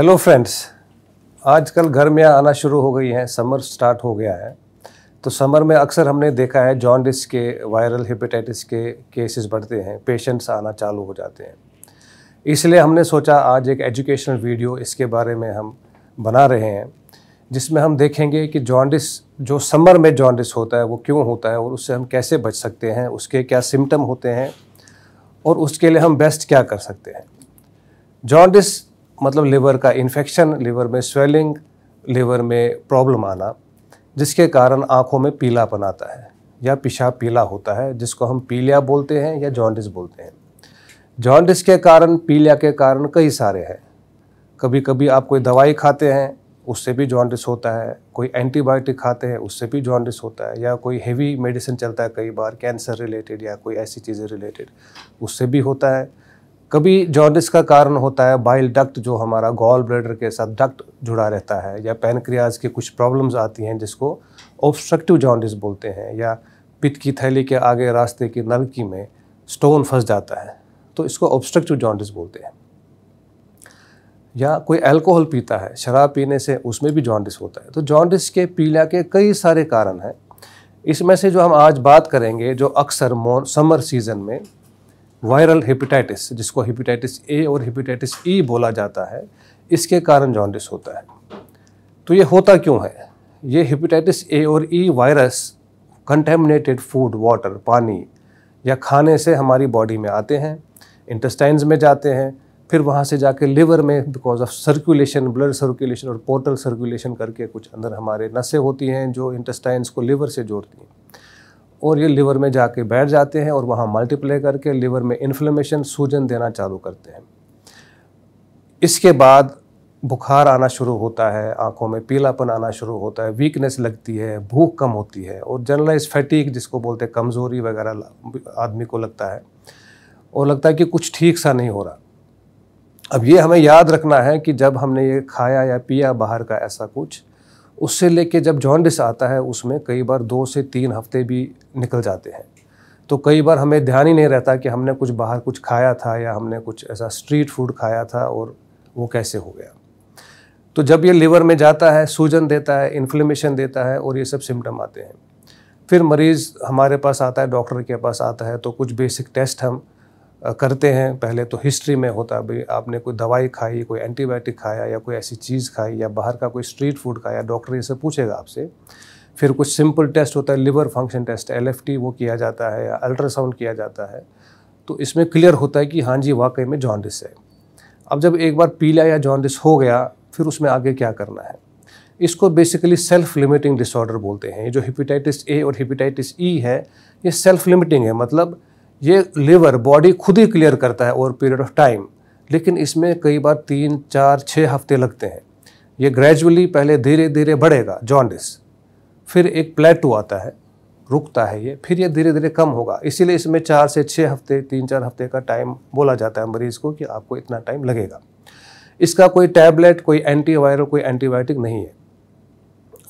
hello friends आजकल गर्मियाँ आना शुरू हो गई हैं समर स्टार्ट हो गया है तो समर में अक्सर हमने देखा है जॉन्डिस के वायरल हेपेटाइटिस के केसेस बढ़ते हैं पेशेंट्स आना चालू हो जाते हैं इसलिए हमने सोचा आज एक एजुकेशनल वीडियो इसके बारे में हम बना रहे हैं जिसमें हम देखेंगे कि जॉन्डिस जो समर में जॉन्डिस होता है वो क्यों होता है और उससे हम कैसे बच सकते हैं उसके क्या सिम्टम होते हैं और उसके लिए हम बेस्ट क्या कर सकते हैं जॉन्डिस मतलब लिवर का इन्फेक्शन लिवर में स्वेलिंग लिवर में प्रॉब्लम आना जिसके कारण आँखों में पीलापन आता है या पेशाब पीला होता है जिसको हम पीलिया बोलते हैं या जॉन्डिस बोलते हैं जॉन्डिस के कारण पीलिया के कारण कई सारे हैं कभी कभी आप कोई दवाई खाते हैं उससे भी जॉन्डिस होता है कोई एंटीबायोटिक खाते हैं उससे भी जॉन्डिस होता है या कोई हेवी मेडिसिन चलता है कई बार कैंसर रिलेटेड या कोई ऐसी चीज़ें रिलेटेड उससे भी होता है कभी जॉन्डिस का कारण होता है बाइल डक्ट जो हमारा गॉल ब्लेडर के साथ डक्ट जुड़ा रहता है या पेनक्रियाज की कुछ प्रॉब्लम्स आती हैं जिसको ऑब्स्ट्रक्टिव जॉन्डिस बोलते हैं या पित्त की थैली के आगे रास्ते की नलकी में स्टोन फंस जाता है तो इसको ऑब्स्ट्रक्टिव जॉन्डिस बोलते हैं या कोई अल्कोहल पीता है शराब पीने से उसमें भी जॉन्डिस होता है तो जॉन्डिस के पीला के कई सारे कारण हैं इसमें से जो हम आज बात करेंगे जो अक्सर समर सीज़न में वायरल हेपेटाइटिस जिसको हेपेटाइटिस ए और हेपेटाइटिस ई e बोला जाता है इसके कारण जॉन्डिस होता है तो ये होता क्यों है ये हेपेटाइटिस ए और E e virus contaminated food water पानी या खाने से हमारी बॉडी में आते हैं इंटेस्टाइन्स में जाते हैं फिर वहाँ से जाके लिवर में because of circulation blood circulation और पोर्टल सर्कुलेशन करके कुछ अंदर हमारे नसें होती हैं जो इंटेस्टाइन्स को लिवर से जोड़ती हैं और ये लिवर में जाके बैठ जाते हैं और वहाँ मल्टीप्ले करके लिवर में इन्फ्लेमेशन सूजन देना चालू करते हैं इसके बाद बुखार आना शुरू होता है आँखों में पीलापन आना शुरू होता है वीकनेस लगती है भूख कम होती है और जनरलाइज फैटिक जिसको बोलते हैं कमज़ोरी वगैरह आदमी को लगता है और लगता है कि कुछ ठीक सा नहीं हो रहा अब ये हमें याद रखना है कि जब हमने ये खाया या पिया बाहर का ऐसा कुछ उससे लेके जब जॉन्डिस आता है उसमें कई बार दो से तीन हफ्ते भी निकल जाते हैं तो कई बार हमें ध्यान ही नहीं रहता कि हमने कुछ बाहर कुछ खाया था या हमने कुछ ऐसा स्ट्रीट फूड खाया था और वो कैसे हो गया तो जब ये लिवर में जाता है सूजन देता है इन्फ्लेमेशन देता है और ये सब सिम्टम आते हैं फिर मरीज़ हमारे पास आता है डॉक्टर के पास आता है तो कुछ बेसिक टेस्ट हम करते हैं पहले तो हिस्ट्री में होता भाई आपने कोई दवाई खाई कोई एंटीबायोटिक खाया या कोई ऐसी चीज़ खाई या बाहर का कोई स्ट्रीट फूड खाया डॉक्टर ये सब पूछेगा आपसे फिर कुछ सिंपल टेस्ट होता है लिवर फंक्शन टेस्ट एल वो किया जाता है या अल्ट्रासाउंड किया जाता है तो इसमें क्लियर होता है कि हाँ जी वाकई में जॉन्डिस है अब जब एक बार पीला या जॉन्डिस हो गया फिर उसमें आगे क्या करना है इसको बेसिकली सेल्फ लिमिटिंग डिसऑर्डर बोलते हैं जो हिपेटाइटिस ए और हिपेटाइटिस ई e है ये सेल्फ लिमिटिंग है मतलब ये लिवर बॉडी खुद ही क्लियर करता है ओवर पीरियड ऑफ टाइम लेकिन इसमें कई बार तीन चार छः हफ्ते लगते हैं ये ग्रेजुअली पहले धीरे धीरे बढ़ेगा जॉन्डिस फिर एक प्लेटू आता है रुकता है ये फिर ये धीरे धीरे कम होगा इसीलिए इसमें चार से छः हफ्ते तीन चार हफ्ते का टाइम बोला जाता है मरीज़ को कि आपको इतना टाइम लगेगा इसका कोई टैबलेट कोई एंटीवायरल कोई एंटीबायोटिक नहीं है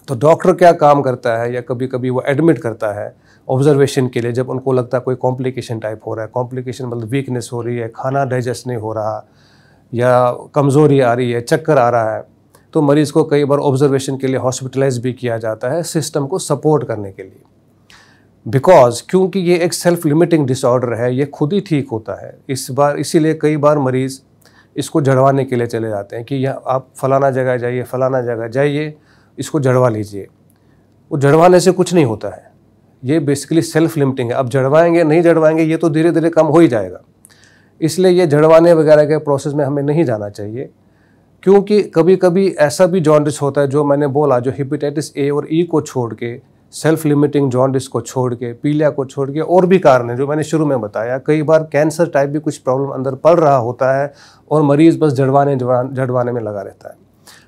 तो डॉक्टर क्या काम करता है या कभी कभी वो एडमिट करता है ऑब्जर्वेशन के लिए जब उनको लगता है कोई कॉम्प्लिकेशन टाइप हो रहा है कॉम्प्लिकेशन मतलब वीकनेस हो रही है खाना डाइजेस्ट नहीं हो रहा या कमज़ोरी आ रही है चक्कर आ रहा है तो मरीज़ को कई बार ऑब्जर्वेशन के लिए हॉस्पिटलाइज भी किया जाता है सिस्टम को सपोर्ट करने के लिए बिकॉज क्योंकि ये एक सेल्फ लिमिटिंग डिसऑर्डर है ये खुद ही ठीक होता है इस बार इसीलिए कई बार मरीज़ इसको जड़वाने के लिए चले जाते हैं कि यह आप फलाना जगह जाइए फलाना जगह जाइए इसको जड़वा लीजिए वो जड़वाने से कुछ नहीं होता है ये बेसिकली सेल्फ लिमिटिंग है अब जड़वाएंगे नहीं जड़वाएंगे ये तो धीरे धीरे कम हो ही जाएगा इसलिए ये जड़वाने वगैरह के प्रोसेस में हमें नहीं जाना चाहिए क्योंकि कभी कभी ऐसा भी जॉन्डिस होता है जो मैंने बोला जो हिपेटाइटिस ए और ई e को छोड़ के सेल्फ लिमिटिंग जॉन्डिस को छोड़ के पीलिया को छोड़ के और भी कारण है जो मैंने शुरू में बताया कई बार कैंसर टाइप भी कुछ प्रॉब्लम अंदर पड़ रहा होता है और मरीज़ बस जड़वाने जड़वाने में लगा रहता है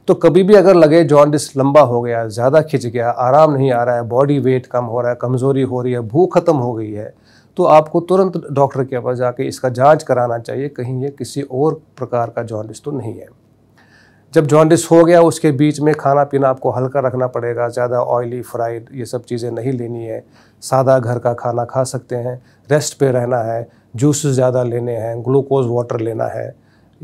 तो कभी भी अगर लगे जॉन्डिस लंबा हो गया ज़्यादा खिंच गया आराम नहीं आ रहा है बॉडी वेट कम हो रहा है कमज़ोरी हो रही है भूख ख़त्म हो गई है तो आपको तुरंत डॉक्टर के पास जाके इसका जांच कराना चाहिए कहीं ये किसी और प्रकार का जॉन्डिस तो नहीं है जब जॉन्डिस हो गया उसके बीच में खाना पीना आपको हल्का रखना पड़ेगा ज़्यादा ऑयली फ्राइड ये सब चीज़ें नहीं लेनी है सादा घर का खाना खा सकते हैं रेस्ट पे रहना है जूस ज़्यादा लेने हैं ग्लूकोज वाटर लेना है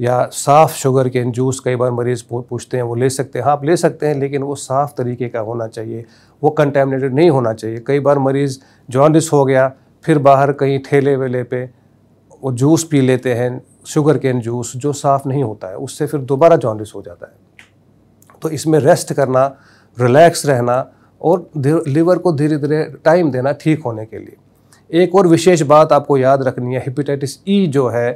या साफ़ शुगर केन जूस कई बार मरीज़ पूछते हैं वो ले सकते हैं हाँ आप ले सकते हैं लेकिन वो साफ़ तरीके का होना चाहिए वो कंटेमिनेटेड नहीं होना चाहिए कई बार मरीज़ जॉन्डिस हो गया फिर बाहर कहीं ठेले वेले पे वो जूस पी लेते हैं शुगर कैन जूस जो साफ़ नहीं होता है उससे फिर दोबारा जॉन्डिस हो जाता है तो इसमें रेस्ट करना रिलैक्स रहना और लिवर को धीरे धीरे टाइम देना ठीक होने के लिए एक और विशेष बात आपको याद रखनी है हिपेटाइटिस ई e जो है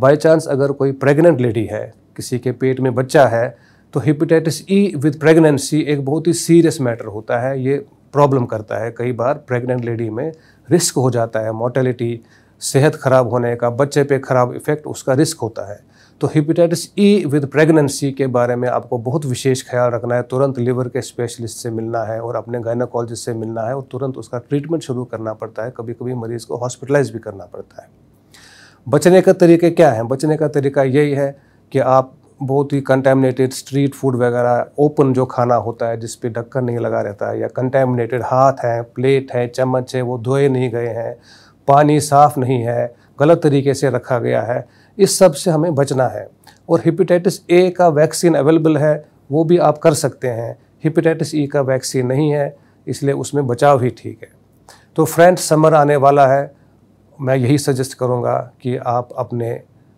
बाय चांस अगर कोई प्रेग्नेंट लेडी है किसी के पेट में बच्चा है तो हिपेटाइटिस ई विद प्रेगनेंसी एक बहुत ही सीरियस मैटर होता है ये प्रॉब्लम करता है कई बार प्रेग्नेंट लेडी में रिस्क हो जाता है मोर्टेलिटी सेहत ख़राब होने का बच्चे पे ख़राब इफ़ेक्ट उसका रिस्क होता है तो हिपेटाइटिस ई विद प्रेगनेंसी के बारे में आपको बहुत विशेष ख्याल रखना है तुरंत लिवर के स्पेशलिस्ट से मिलना है और अपने गायनाकोलॉजिस्ट से मिलना है और तुरंत उसका ट्रीटमेंट शुरू करना पड़ता है कभी कभी मरीज़ को हॉस्पिटलाइज भी करना पड़ता है बचने का तरीके क्या है बचने का तरीका यही है कि आप बहुत ही कंटेमिनेटेड स्ट्रीट फूड वगैरह ओपन जो खाना होता है जिस पे ढक्कन नहीं लगा रहता है या कंटेमिनेटेड हाथ हैं प्लेट है चम्मच है वो धोए नहीं गए हैं पानी साफ़ नहीं है गलत तरीके से रखा गया है इस सब से हमें बचना है और हिपेटाइटिस ए का वैक्सीन अवेलेबल है वो भी आप कर सकते हैं हिपेटाइटिस ई e का वैक्सीन नहीं है इसलिए उसमें बचाव ही ठीक है तो फ्रेंड्स समर आने वाला है मैं यही सजेस्ट करूँगा कि आप अपने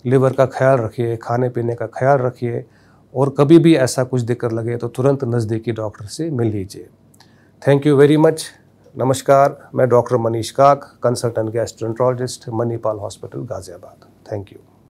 लिवर का ख्याल रखिए खाने पीने का ख्याल रखिए और कभी भी ऐसा कुछ दिक्कत लगे तो तुरंत नज़दीकी डॉक्टर से मिल लीजिए थैंक यू वेरी मच नमस्कार मैं doctor Manish Kak consultant gastroenterologist Manipal hospital Ghaziabad thank you